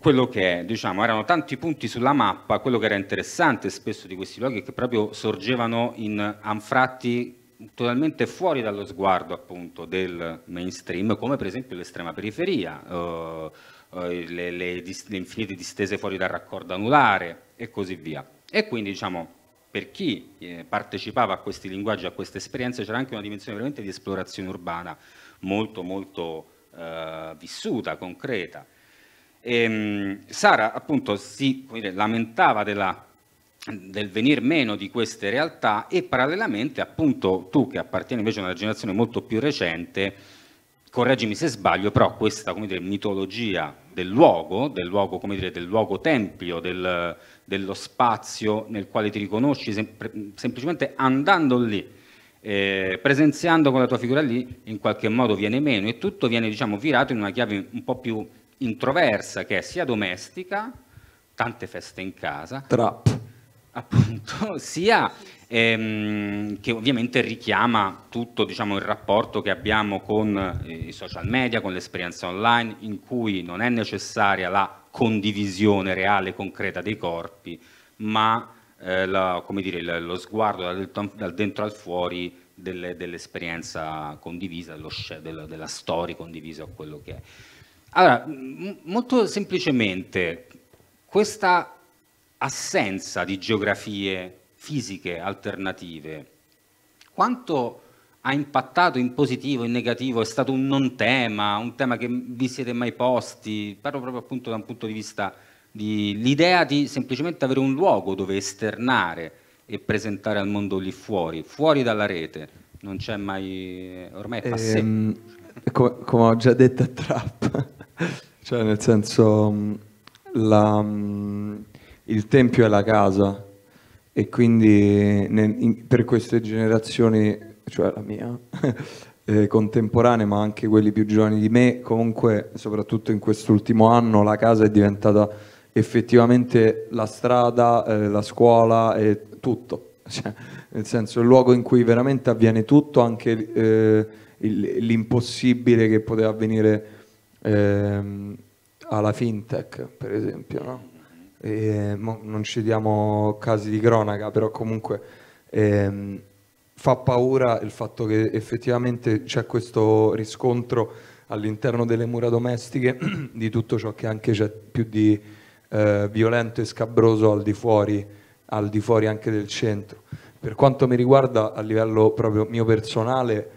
Quello che, è, diciamo, erano tanti punti sulla mappa, quello che era interessante spesso di questi luoghi è che proprio sorgevano in anfratti totalmente fuori dallo sguardo appunto del mainstream, come per esempio l'estrema periferia, eh, eh le, le, le, infinite distese fuori dal raccordo anulare e così via. E quindi diciamo per chi eh, partecipava a questi linguaggi, a queste esperienze, c'era anche una dimensione veramente di esplorazione urbana molto molto eh, vissuta, concreta. E, ehm, Sara appunto si dire, lamentava della del venir meno di queste realtà e parallelamente appunto tu che appartieni invece a una generazione molto più recente, correggimi se sbaglio, però questa come dire, mitologia del luogo, del luogo, come dire, del luogo tempio, del, dello spazio nel quale ti riconosci sem- semplicemente andando lì, eh, presenziando con la tua figura lì, in qualche modo viene meno e tutto viene diciamo virato in una chiave un po' più introversa che è sia domestica, tante feste in casa, Trapp appunto, [LAUGHS] sia ehm, che ovviamente richiama tutto diciamo, il rapporto che abbiamo con eh, i social media, con l'esperienza online, in cui non è necessaria la condivisione reale, e concreta dei corpi, ma eh, la, dire, lo sguardo dal, dal, dentro al fuori delle, dell'esperienza condivisa, dello, della, della storia condivisa o quello che è. Allora, m- molto semplicemente, questa assenza di geografie fisiche alternative, quanto ha impattato in positivo, in negativo, è stato un non tema, un tema che vi siete mai posti, parlo proprio appunto da un punto di vista dell'idea di semplicemente avere un luogo dove esternare e presentare al mondo lì fuori, fuori dalla rete, non c'è mai, ormai è passé. Ehm, come, come ho già detto a Trap, [LAUGHS] cioè nel senso la il tempio è la casa e quindi nel, in, per queste generazioni, cioè la mia, [LAUGHS] eh, contemporanee ma anche quelli più giovani di me, comunque soprattutto in quest'ultimo anno la casa è diventata effettivamente la strada, eh, la scuola e tutto, [LAUGHS] cioè, nel senso il luogo in cui veramente avviene tutto, anche eh, l'impossibile che poteva avvenire ehm, alla fintech per esempio. No? eh, non diamo casi di cronaca, però comunque ehm, fa paura il fatto che effettivamente c'è questo riscontro all'interno delle mura domestiche [CLEARS THROAT] di tutto ciò che anche c'è più di eh, violento e scabroso al di, fuori, al di fuori anche del centro. Per quanto mi riguarda a livello proprio mio personale,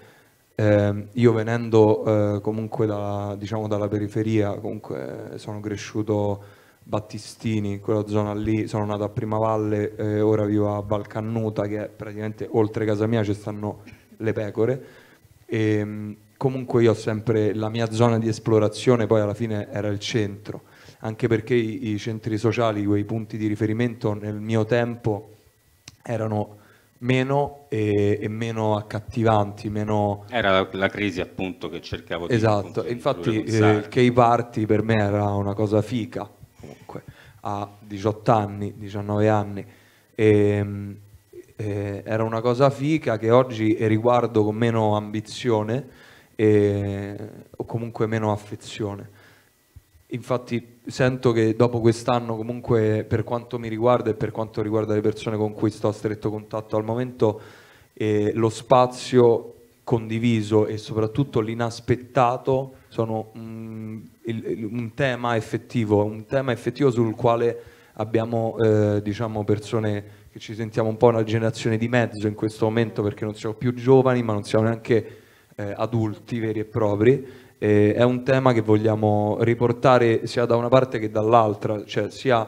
eh, io venendo eh, comunque da, diciamo, dalla periferia, comunque eh, sono cresciuto Battistini, quella zona lì, sono nato a Primavalle, eh, ora vivo a Valcannuta che è praticamente oltre casa mia ci stanno le pecore e ehm, comunque io ho sempre la mia zona di esplorazione poi alla fine era il centro anche perché i, i centri sociali, quei punti di riferimento nel mio tempo erano meno e, e, meno accattivanti, meno... Era la, la crisi appunto che cercavo di... Esatto, infatti eh, il key party per me era una cosa fica, a 18 anni, 19 anni. E, ehm, e, eh, era una cosa fica che oggi riguardo con meno ambizione e, eh, o comunque meno affezione. Infatti sento che dopo quest'anno comunque per quanto mi riguarda e per quanto riguarda le persone con cui sto a stretto contatto al momento, eh, lo spazio condiviso e soprattutto l'inaspettato sono mh, mm, il, il, un tema effettivo, un tema effettivo sul quale abbiamo eh, diciamo persone che ci sentiamo un po' una generazione di mezzo in questo momento perché non siamo più giovani ma non siamo neanche eh, adulti veri e propri. Eh, è un tema che vogliamo riportare sia da una parte che dall'altra, cioè sia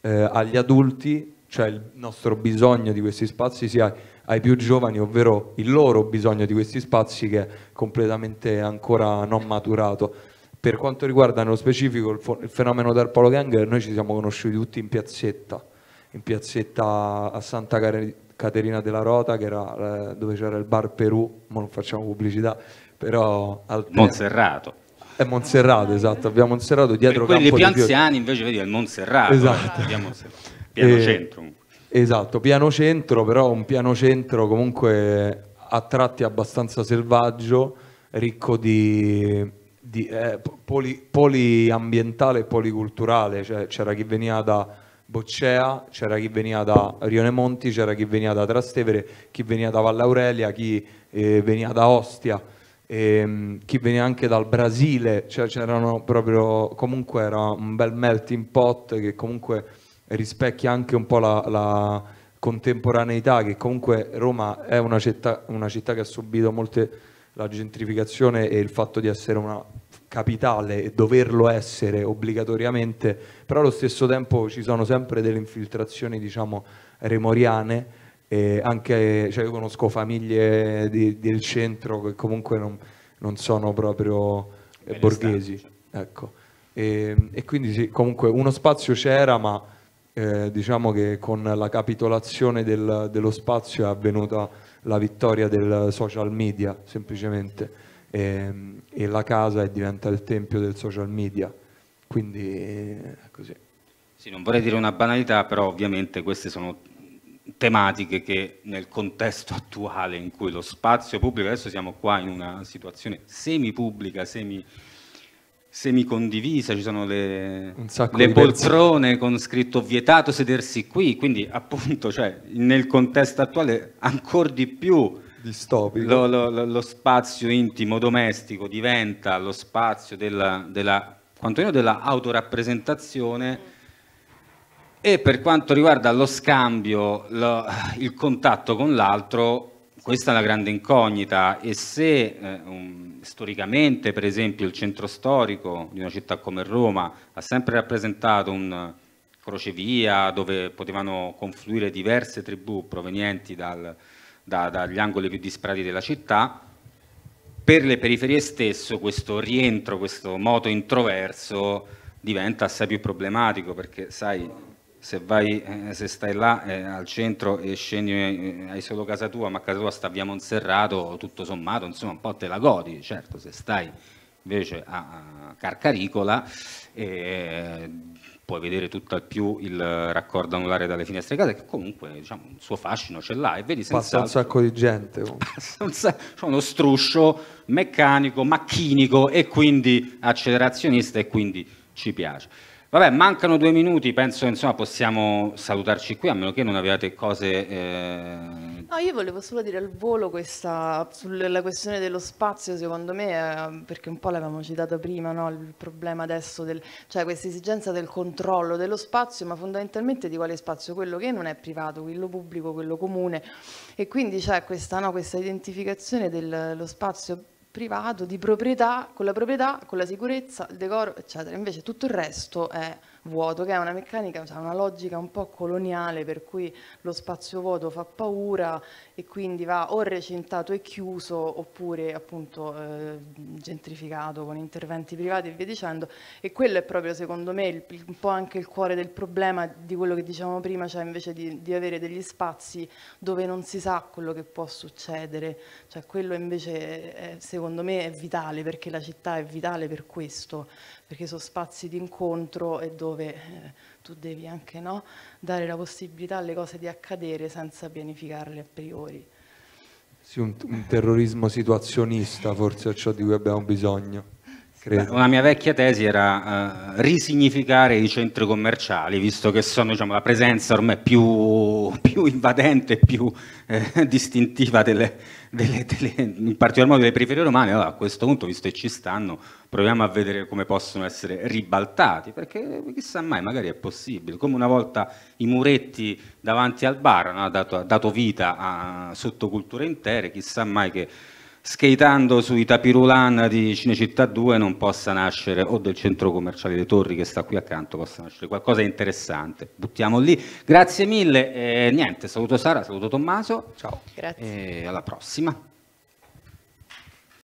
eh, agli adulti, cioè il nostro bisogno di questi spazi, sia ai più giovani, ovvero il loro bisogno di questi spazi che è completamente ancora non maturato. Per quanto riguarda nello specifico il, il fenomeno del Polo Gang, noi ci siamo conosciuti tutti in piazzetta, in piazzetta a Santa Caterina della Rota, era, eh, dove c'era il bar Perù, ma non facciamo pubblicità, però... Al Monserrato. È Monserrato, esatto, abbiamo Monserrato dietro per quelli Campo pianziani invece vedi è il Monserrato, esatto. Eh, Monserrato. piano eh, centro. Esatto, piano centro, però un piano centro comunque a tratti abbastanza selvaggio, ricco di di, eh, poli, poliambientale e policulturale, cioè c'era chi veniva da Boccea, c'era chi veniva da Rione Monti, c'era chi veniva da Trastevere, chi veniva da Valle Aurelia, chi eh, veniva da Ostia, ehm, chi veniva anche dal Brasile, cioè c'erano proprio, comunque era un bel melting pot che comunque rispecchia anche un po' la, la contemporaneità, che comunque Roma è una città, una città che ha subito molte la gentrificazione e il fatto di essere una capitale e doverlo essere obbligatoriamente, però allo stesso tempo ci sono sempre delle infiltrazioni, diciamo, remoriane. Anche, cioè io conosco famiglie di, del centro che comunque non, non sono proprio Bene borghesi. Ecco. E, ehm, e, quindi sì, comunque uno spazio c'era, ma eh, diciamo che con la capitolazione del, dello spazio è avvenuta la vittoria del social media semplicemente e, ehm, e la casa diventa il tempio del social media quindi è eh, così sì, non vorrei dire una banalità però ovviamente queste sono tematiche che nel contesto attuale in cui lo spazio pubblico adesso siamo qua in una situazione semi pubblica semi semicondivisa, ci sono le, le poltrone con scritto vietato sedersi qui, quindi appunto cioè, nel contesto attuale ancora di più lo, lo, lo, spazio intimo domestico diventa lo spazio della, della, quantomeno della autorappresentazione e per quanto riguarda lo scambio, lo, il contatto con l'altro, questa è la grande incognita e se eh, um, storicamente per esempio il centro storico di una città come Roma ha sempre rappresentato un crocevia dove potevano confluire diverse tribù provenienti dal, da, dagli angoli più disparati della città, per le periferie stesso questo rientro, questo moto introverso diventa assai più problematico perché sai se, vai, eh, se stai là eh, al centro e scendi, eh, hai solo casa tua, ma casa tua sta via Monserrato, tutto sommato, insomma, un po' te la godi, certo, se stai invece a, a Carcaricola eh, puoi vedere tutt'al più il raccordo anulare dalle finestre di casa che comunque diciamo, un suo fascino ce l'ha e vedi passa un sacco di gente [LAUGHS] passa un sa- cioè uno struscio meccanico macchinico e quindi accelerazionista e quindi ci piace Vabbè, mancano due minuti, penso insomma possiamo salutarci qui, a meno che non avevate cose... Eh... No, io volevo solo dire al volo questa, sulla questione dello spazio, secondo me, eh, perché un po' l'avevamo citata prima, no? il problema adesso, del, cioè questa esigenza del controllo dello spazio, ma fondamentalmente di quale spazio? Quello che non è privato, quello pubblico, quello comune. E quindi c'è questa, no, questa identificazione dello spazio privato, di proprietà, con la proprietà, con la sicurezza, il decoro, eccetera. Invece tutto il resto è vuoto, che è una meccanica, cioè, una logica un po' coloniale per cui lo spazio vuoto fa paura e quindi va o recintato e chiuso oppure appunto eh, gentrificato con interventi privati e via dicendo e quello è proprio secondo me il, un po' anche il cuore del problema di quello che dicevamo prima, cioè invece di, di avere degli spazi dove non si sa quello che può succedere, cioè quello invece è, secondo me è vitale perché la città è vitale per questo perché sono spazi di incontro e dove eh, tu devi anche no, dare la possibilità alle cose di accadere senza pianificarle a priori. Sì, un, un terrorismo situazionista forse è ciò di cui abbiamo bisogno. Credo. Una mia vecchia tesi era uh, risignificare i centri commerciali, visto che sono diciamo, la presenza ormai più, più invadente e più eh, distintiva delle, delle, delle, in particolar modo delle periferie romane, allora a questo punto, visto che ci stanno, proviamo a vedere come possono essere ribaltati, perché chissà mai, magari è possibile. Come una volta i muretti davanti al bar hanno dato, dato vita a sottoculture intere, chissà mai che skateando sui tapirulana di Cinecittà 2 non possa nascere, o del centro commerciale dei Torri che sta qui accanto, possa nascere qualcosa di interessante. Buttiamo lì. Grazie mille, eh, niente, saluto Sara, saluto Tommaso. Ciao. Eh, Grazie. E alla prossima.